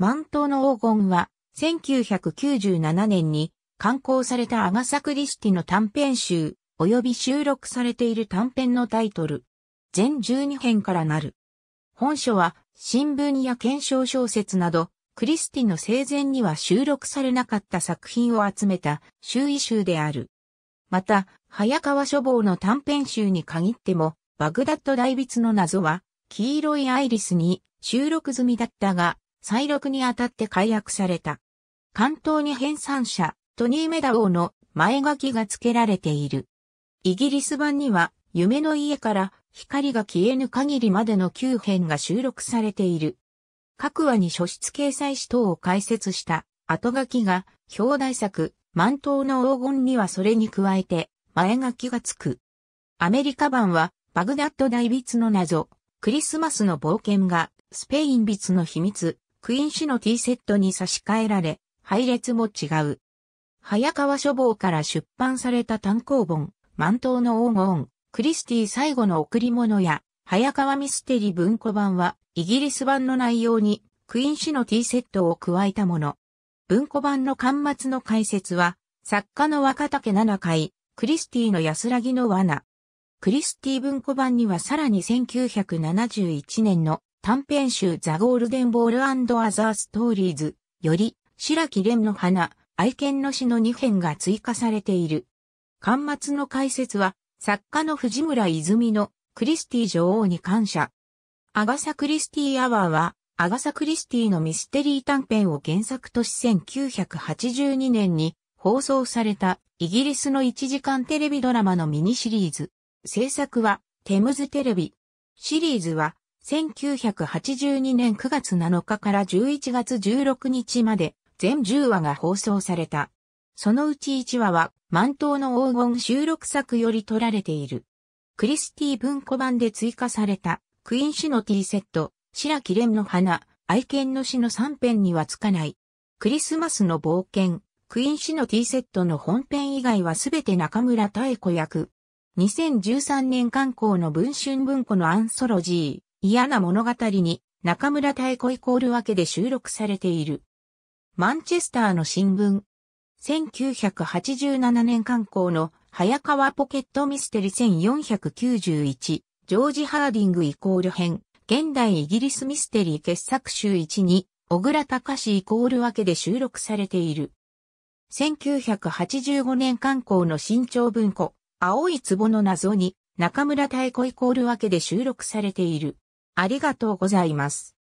万島の黄金は、1997年に刊行されたアガサ・クリスティの短編集、及び収録されている短編のタイトル。全12編からなる。本書は、新聞や検証小説など、クリスティの生前には収録されなかった作品を集めた周囲集である。また、早川書房の短編集に限っても、バグダッド大筆の謎は、黄色いアイリスに収録済みだったが、再録にあたって解約された。関東に編纂者、トニー・メダウォーの前書きが付けられている。イギリス版には、夢の家から光が消えぬ限りまでの9編が収録されている。各話に書室掲載誌等を解説した後書きが表題作、満頭の黄金にはそれに加えて前書きが付く。アメリカ版はバグダッド大筆の謎、クリスマスの冒険がスペイン筆の秘密、クイン市のティーセットに差し替えられ、配列も違う。早川書房から出版された単行本、満島の黄金、クリスティ最後の贈り物や、早川ミステリ文庫版は、イギリス版の内容に、クイン氏のティーセットを加えたもの。文庫版の巻末の解説は、作家の若竹七回、クリスティの安らぎの罠。クリスティ文庫版にはさらに1971年の短編集ザ・ゴールデンボールアザー・ストーリーズより白木蓮の花、愛犬の詩の2編が追加されている。巻末の解説は作家の藤村泉のクリスティ女王に感謝。アガサ・クリスティアワーはアガサ・クリスティのミステリー短編を原作とし1982年に放送されたイギリスの1時間テレビドラマのミニシリーズ。制作はテムズテレビ。シリーズは1982年9月7日から11月16日まで全10話が放送された。そのうち1話は満島の黄金収録作より取られている。クリスティ文庫版で追加されたクイーン種のティーセット、白レ蓮の花、愛犬の詩の3編にはつかない。クリスマスの冒険、クイーン種のティーセットの本編以外はすべて中村妙子役。2013年刊行の文春文庫のアンソロジー。嫌な物語に中村太鼓イコールわけで収録されている。マンチェスターの新聞。1987年刊行の早川ポケットミステリ1491、ジョージ・ハーディングイコール編、現代イギリスミステリー傑作集1に、小倉隆史イコールわけで収録されている。1985年刊行の新潮文庫、青い壺の謎に、中村太鼓イコールわけで収録されている。ありがとうございます。